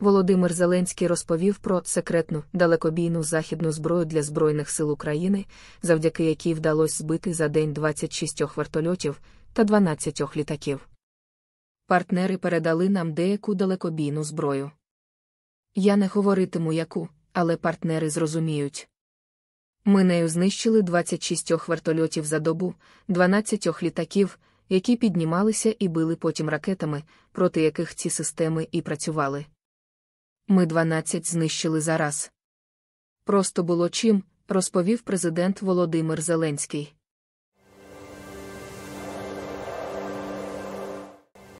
Володимир Зеленський розповів про секретну далекобійну західну зброю для Збройних сил України, завдяки якій вдалося збити за день 26 вертольотів та 12 літаків. Партнери передали нам деяку далекобійну зброю. Я не говоритиму яку, але партнери зрозуміють. Ми нею знищили 26 вертольотів за добу, 12 літаків, які піднімалися і били потім ракетами, проти яких ці системи і працювали ми 12 знищили зараз. Просто було чим, розповів президент Володимир Зеленський.